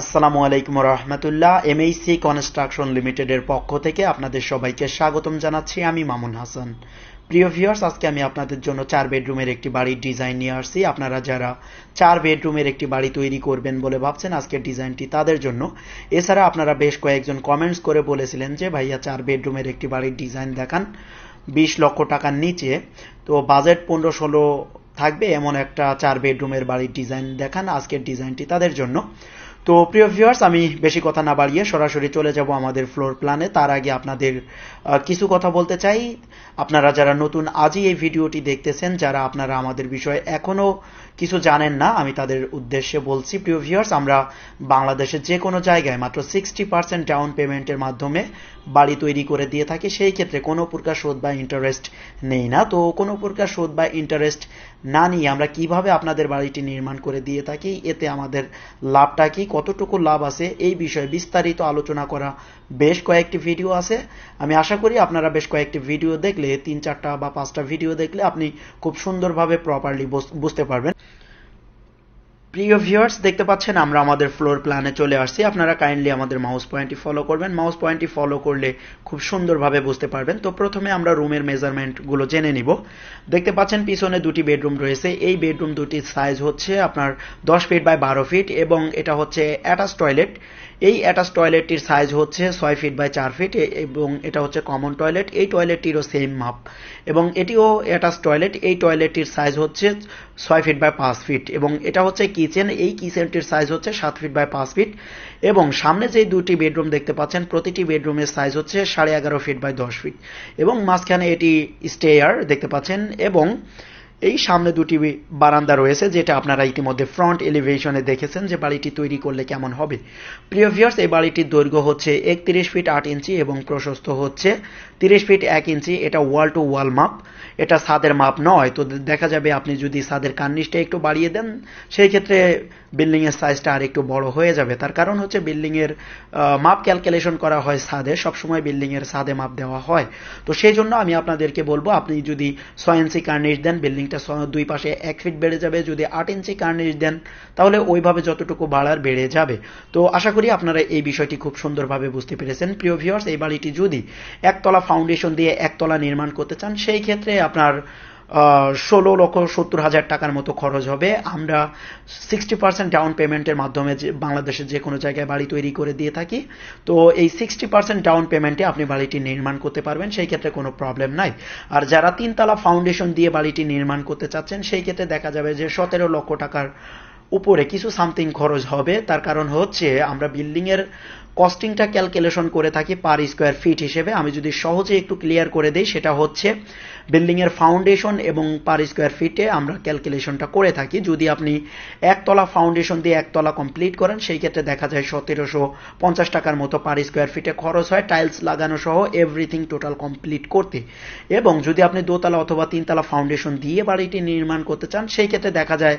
আসসালামু আলাইকুম রহমতুল্লাহ এমএইসি কনস্ট্রাকশন লিমিটেডের পক্ষ থেকে আপনাদের সবাইকে স্বাগতম জানাচ্ছি আমি মামুন হাসান প্রিয় ভিউয়ার্স আজকে আমি আপনাদের জন্য চার বেডরুমের একটি বাড়ির ডিজাইন নিয়ে আসছি আপনারা যারা চার বেডরুমের একটি বাড়ি তৈরি করবেন বলে ভাবছেন আজকের ডিজাইনটি তাদের জন্য এছাড়া আপনারা বেশ কয়েকজন কমেন্টস করে বলেছিলেন যে ভাইয়া চার বেডরুমের একটি বাড়ির ডিজাইন দেখান বিশ লক্ষ টাকার নিচে তো বাজেট পনেরো ষোলো থাকবে এমন একটা চার বেডরুমের বাড়ির ডিজাইন দেখান আজকের ডিজাইনটি তাদের জন্য তো প্রিয় ভিউয়ার্স আমি বেশি কথা না বাড়িয়ে সরাসরি চলে যাব আমাদের ফ্লোর প্ল্যানে তার আগে আপনাদের কিছু কথা বলতে চাই আপনারা যারা নতুন আজই এই ভিডিওটি দেখতেছেন যারা আপনারা আমাদের বিষয়ে এখনও কিছু জানেন না আমি তাদের উদ্দেশ্যে বলছি প্রিয় ভিউয়ার্স আমরা বাংলাদেশের যে কোনো জায়গায় মাত্র সিক্সটি পার্সেন্ট ডাউন পেমেন্টের মাধ্যমে বাড়ি তৈরি করে দিয়ে থাকি সেই ক্ষেত্রে কোনো প্রকার সুদ বা ইন্টারেস্ট নেই না তো কোনো প্রকার সুদ বা ইন্টারেস্ট না নিয়ে আমরা কিভাবে আপনাদের বাড়িটি নির্মাণ করে দিয়ে থাকি এতে আমাদের লাভটা কি কতটুকু লাভ আছে এই বিষয়ে বিস্তারিত আলোচনা করা বেশ কয়েকটি ভিডিও আছে আমি আশা করি আপনারা বেশ কয়েকটি ভিডিও দেখলে তিন চারটা বা পাঁচটা ভিডিও দেখলে আপনি খুব সুন্দরভাবে প্রপারলি বুঝতে পারবেন প্রিয় ভিউয়ার্স দেখতে পাচ্ছেন আমরা আমাদের ফ্লোর প্ল্যানে চলে আসছি আপনারা কাইন্ডলি আমাদের মাউস পয়েন্টটি ফলো করবেন মাউস পয়েন্টটি ফলো করলে খুব সুন্দরভাবে বুঝতে পারবেন তো প্রথমে আমরা রুমের মেজারমেন্টগুলো জেনে নিব দেখতে পাচ্ছেন পিছনে দুটি বেডরুম রয়েছে এই বেডরুম দুটির সাইজ হচ্ছে আপনার দশ ফিট বাই বারো ফিট এবং এটা হচ্ছে অ্যাটাচ টয়লেট এই অ্যাটাচ টয়লেটটির সাইজ হচ্ছে ছয় ফিট বাই চার ফিট এবং এটা হচ্ছে কমন টয়লেট এই টয়লেটটিরও সেম মাপ এবং এটিও অ্যাটাচ টয়লেট এই টয়লেটটির সাইজ হচ্ছে ছয় ফিট বাই পাঁচ ফিট এবং এটা হচ্ছে কি কিচেন এই কিচেনটির সাইজ হচ্ছে সাত ফিট বাই পাঁচ ফিট এবং সামনে যে দুটি বেডরুম দেখতে পাচ্ছেন প্রতিটি বেডরুমের সাইজ হচ্ছে সাড়ে এগারো ফিট বাই দশ ফিট এবং মাঝখানে এটি স্টেয়ার দেখতে পাচ্ছেন এবং এই সামনে দুটি বারান্দা রয়েছে যেটা আপনারা ইতিমধ্যে ফ্রন্ট এলিভেশনে দেখেছেন যে বাড়িটি তৈরি করলে কেমন হবে প্রিয় ভিউয়ার্স এই বাড়িটির দৈর্ঘ্য হচ্ছে একত্রিশ ফিট আট ইঞ্চি এবং প্রশস্ত হচ্ছে তিরিশ ফিট এক ইঞ্চি এটা ওয়াল টু ওয়াল মাপ এটা ছাদের মাপ নয় তো দেখা যাবে আপনি যদি ছাদের কার্নিশটা একটু বাড়িয়ে দেন সেই ক্ষেত্রে বিল্ডিংয়ের সাইজটা আর একটু বড় হয়ে যাবে তার কারণ হচ্ছে বিল্ডিংয়ের মাপ ক্যালকুলেশন করা হয় ছাদে সবসময় বিল্ডিংয়ের ছাদে মাপ দেওয়া হয় তো সেই জন্য আমি আপনাদেরকে বলবো আপনি যদি ছয় ইঞ্চি কার্নিশ দেন বিল্ডিং বিল্ডিংটা দুই পাশে এক ফিট বেড়ে যাবে যদি আট ইঞ্চি কার্নিশ দেন তাহলে ওইভাবে যতটুকু বাড়ার বেড়ে যাবে তো আশা করি আপনারা এই বিষয়টি খুব সুন্দরভাবে বুঝতে পেরেছেন প্রিয় ভিউয়ার্স এই বাড়িটি যদি একতলা ফাউন্ডেশন দিয়ে একতলা নির্মাণ করতে চান সেই ক্ষেত্রে আপনার ষোলো লক্ষ সত্তর হাজার টাকার মতো খরচ হবে আমরা সিক্সটি পার্সেন্ট ডাউন পেমেন্টের মাধ্যমে বাংলাদেশের যে কোনো জায়গায় বাড়ি তৈরি করে দিয়ে থাকি তো এই সিক্সটি পার্সেন্ট ডাউন পেমেন্টে আপনি বাড়িটি নির্মাণ করতে পারবেন সেই ক্ষেত্রে কোনো প্রবলেম নাই আর যারা তিনতলা ফাউন্ডেশন দিয়ে বাড়িটি নির্মাণ করতে চাচ্ছেন সেই ক্ষেত্রে দেখা যাবে যে সতেরো লক্ষ টাকার উপরে কিছু সামথিং খরচ হবে তার কারণ হচ্ছে আমরা বিল্ডিংয়ের কস্টিংটা ক্যালকুলেশন করে থাকি পার স্কোয়ার ফিট হিসেবে আমি যদি সহজে একটু ক্লিয়ার করে দিই সেটা হচ্ছে বিল্ডিংয়ের ফাউন্ডেশন এবং পার স্কোয়ার ফিটে আমরা ক্যালকুলেশনটা করে থাকি যদি আপনি একতলা ফাউন্ডেশন দিয়ে একতলা কমপ্লিট করেন সেই ক্ষেত্রে দেখা যায় সতেরোশো পঞ্চাশ টাকার মতো পার স্কোয়ার ফিটে খরচ হয় টাইলস লাগানো সহ এভরিথিং টোটাল কমপ্লিট করতে এবং যদি আপনি দোতলা অথবা তিনতলা ফাউন্ডেশন দিয়ে বাড়িটি নির্মাণ করতে চান সেই ক্ষেত্রে দেখা যায়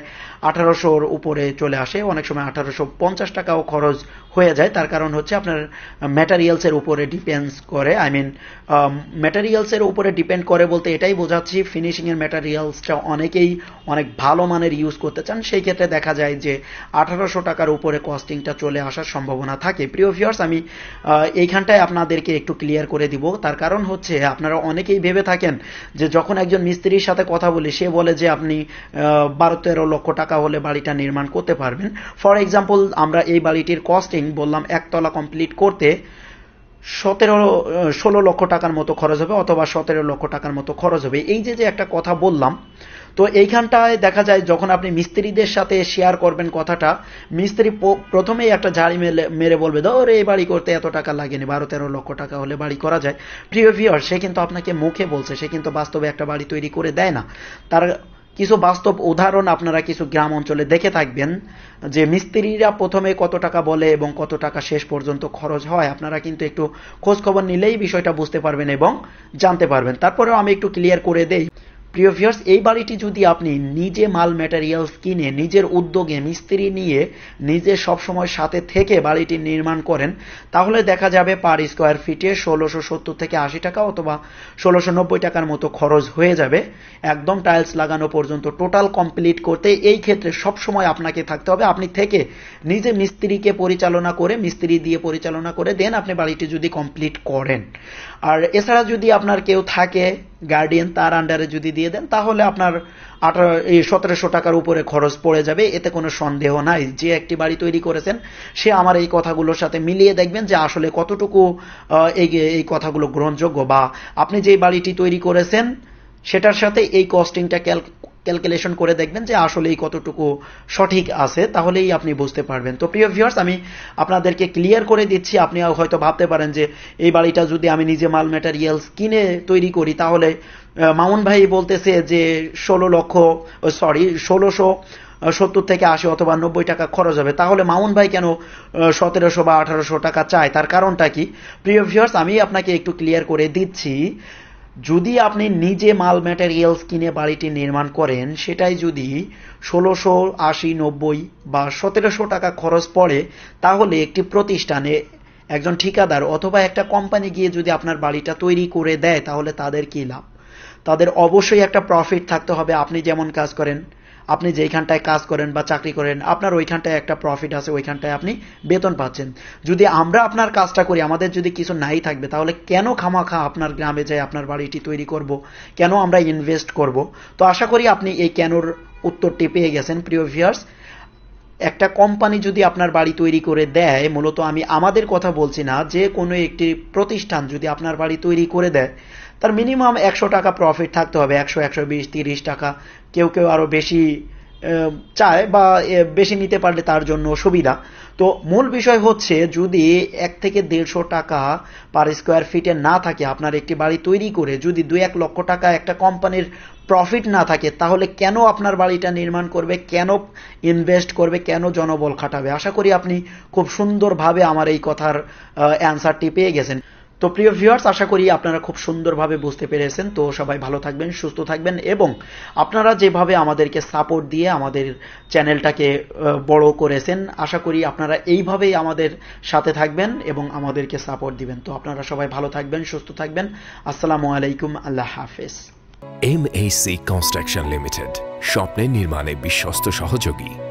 আঠারোশোর উপর পরে চলে আসে অনেক সময় আঠারোশো পঞ্চাশ টাকাও খরচ হয়ে যায় তার কারণ হচ্ছে আপনার ম্যাটারিয়ালসের উপরে ডিপেন্ডস করে আই মিন ম্যাটারিয়ালসের উপরে ডিপেন্ড করে বলতে এটাই বোঝাচ্ছি ফিনিশিংয়ের ম্যাটারিয়ালসটা অনেকেই অনেক ভালো মানের ইউজ করতে চান সেই ক্ষেত্রে দেখা যায় যে আঠারোশো টাকার উপরে কস্টিংটা চলে আসার সম্ভাবনা থাকে প্রিয় ভিউয়ার্স আমি এইখানটায় আপনাদেরকে একটু ক্লিয়ার করে দিব তার কারণ হচ্ছে আপনারা অনেকেই ভেবে থাকেন যে যখন একজন মিস্ত্রির সাথে কথা বলি সে বলে যে আপনি বারো তেরো লক্ষ টাকা হলে বাড়িটা নির্মাণ করতে পারবেন ফর এক্সাম্পল আমরা এই বাড়িটির কস্টিং বিল্ডিং বললাম একতলা কমপ্লিট করতে সতেরো ষোলো লক্ষ টাকার মতো খরচ হবে অথবা সতেরো লক্ষ টাকার মতো খরচ হবে এই যে যে একটা কথা বললাম তো এইখানটায় দেখা যায় যখন আপনি মিস্ত্রিদের সাথে শেয়ার করবেন কথাটা মিস্ত্রি প্রথমেই একটা ঝাড়ি মেলে মেরে বলবে ধর এই বাড়ি করতে এত টাকা লাগেনি বারো তেরো লক্ষ টাকা হলে বাড়ি করা যায় প্রিয় ভিওর সে কিন্তু আপনাকে মুখে বলছে সে কিন্তু বাস্তবে একটা বাড়ি তৈরি করে দেয় না তার কিছু বাস্তব উদাহরণ আপনারা কিছু গ্রাম অঞ্চলে দেখে থাকবেন যে মিস্ত্রিরা প্রথমে কত টাকা বলে এবং কত টাকা শেষ পর্যন্ত খরচ হয় আপনারা কিন্তু একটু খোঁজ খবর নিলেই বিষয়টা বুঝতে পারবেন এবং জানতে পারবেন তারপরেও আমি একটু ক্লিয়ার করে দেই প্রিয় ভিউয়ার্স এই বাড়িটি যদি আপনি নিজে মাল ম্যাটেরিয়ালস কিনে নিজের উদ্যোগে মিস্ত্রি নিয়ে নিজে সবসময় সাথে থেকে বাড়িটি নির্মাণ করেন তাহলে দেখা যাবে পার স্কোয়ার ফিটে ষোলোশো সত্তর থেকে আশি টাকা অথবা ষোলোশো নব্বই টাকার মতো খরচ হয়ে যাবে একদম টাইলস লাগানো পর্যন্ত টোটাল কমপ্লিট করতে এই ক্ষেত্রে সবসময় আপনাকে থাকতে হবে আপনি থেকে নিজে মিস্ত্রিকে পরিচালনা করে মিস্ত্রি দিয়ে পরিচালনা করে দেন আপনি বাড়িটি যদি কমপ্লিট করেন আর এছাড়া যদি আপনার কেউ থাকে গার্ডিয়ান তার আন্ডারে যদি দিয়ে দেন তাহলে আপনার আঠারো এই সতেরোশো টাকার উপরে খরচ পড়ে যাবে এতে কোনো সন্দেহ নাই যে একটি বাড়ি তৈরি করেছেন সে আমার এই কথাগুলোর সাথে মিলিয়ে দেখবেন যে আসলে কতটুকু এই এই কথাগুলো গ্রহণযোগ্য বা আপনি যে বাড়িটি তৈরি করেছেন সেটার সাথে এই কস্টিংটা ক্যালকুলেশন করে দেখবেন যে আসলেই কতটুকু সঠিক আছে তাহলেই আপনি বুঝতে পারবেন তো প্রিয় ভিউয়ার্স আমি আপনাদেরকে ক্লিয়ার করে দিচ্ছি আপনি হয়তো ভাবতে পারেন যে এই বাড়িটা যদি আমি নিজে মাল ম্যাটেরিয়ালস কিনে তৈরি করি তাহলে মামুন ভাই বলতেছে যে ষোলো লক্ষ সরি ষোলোশো সত্তর থেকে আশি অথবা নব্বই টাকা খরচ হবে তাহলে মামুন ভাই কেন সতেরোশো বা আঠারোশো টাকা চায় তার কারণটা কি প্রিয় ভিউয়ার্স আমি আপনাকে একটু ক্লিয়ার করে দিচ্ছি যদি আপনি নিজে মাল ম্যাটেরিয়ালস কিনে বাড়িটি নির্মাণ করেন সেটাই যদি ষোলোশো আশি নব্বই বা সতেরোশো টাকা খরচ পড়ে তাহলে একটি প্রতিষ্ঠানে একজন ঠিকাদার অথবা একটা কোম্পানি গিয়ে যদি আপনার বাড়িটা তৈরি করে দেয় তাহলে তাদের কী লাভ তাদের অবশ্যই একটা প্রফিট থাকতে হবে আপনি যেমন কাজ করেন আপনি যেইখানটায় কাজ করেন বা চাকরি করেন আপনার ওইখানটায় একটা প্রফিট আছে ওইখানটায় আপনি বেতন পাচ্ছেন যদি আমরা আপনার কাজটা করি আমাদের যদি কিছু নাই থাকবে তাহলে কেন খামাখা আপনার গ্রামে যাই আপনার বাড়িটি তৈরি করব কেন আমরা ইনভেস্ট করব তো আশা করি আপনি এই কেনর উত্তরটি পেয়ে গেছেন প্রিয় ভিয়ার্স একটা কোম্পানি যদি আপনার বাড়ি তৈরি করে দেয় মূলত আমি আমাদের কথা বলছি না যে কোনো একটি প্রতিষ্ঠান যদি আপনার বাড়ি তৈরি করে দেয় তার মিনিমাম একশো টাকা প্রফিট থাকতে হবে একশো একশো বিশ তিরিশ টাকা কেউ কেউ আরও বেশি চায় বা বেশি নিতে পারলে তার জন্য সুবিধা তো মূল বিষয় হচ্ছে যদি এক থেকে দেড়শো টাকা পার স্কোয়ার ফিটে না থাকে আপনার একটি বাড়ি তৈরি করে যদি দু এক লক্ষ টাকা একটা কোম্পানির প্রফিট না থাকে তাহলে কেন আপনার বাড়িটা নির্মাণ করবে কেন ইনভেস্ট করবে কেন জনবল খাটাবে আশা করি আপনি খুব সুন্দরভাবে আমার এই কথার অ্যান্সারটি পেয়ে গেছেন তো প্রিয় ভিউয়ার্স আশা করি আপনারা খুব সুন্দরভাবে বুঝতে পেরেছেন তো সবাই ভালো থাকবেন সুস্থ থাকবেন এবং আপনারা যেভাবে আমাদেরকে সাপোর্ট দিয়ে আমাদের চ্যানেলটাকে বড় করেছেন আশা করি আপনারা এইভাবেই আমাদের সাথে থাকবেন এবং আমাদেরকে সাপোর্ট দিবেন তো আপনারা সবাই ভালো থাকবেন সুস্থ থাকবেন আসসালামু আলাইকুম আল্লাহ হাফেজ এম এই সি কনস্ট্রাকশন লিমিটেড স্বপ্নের নির্মাণে বিশ্বস্ত সহযোগী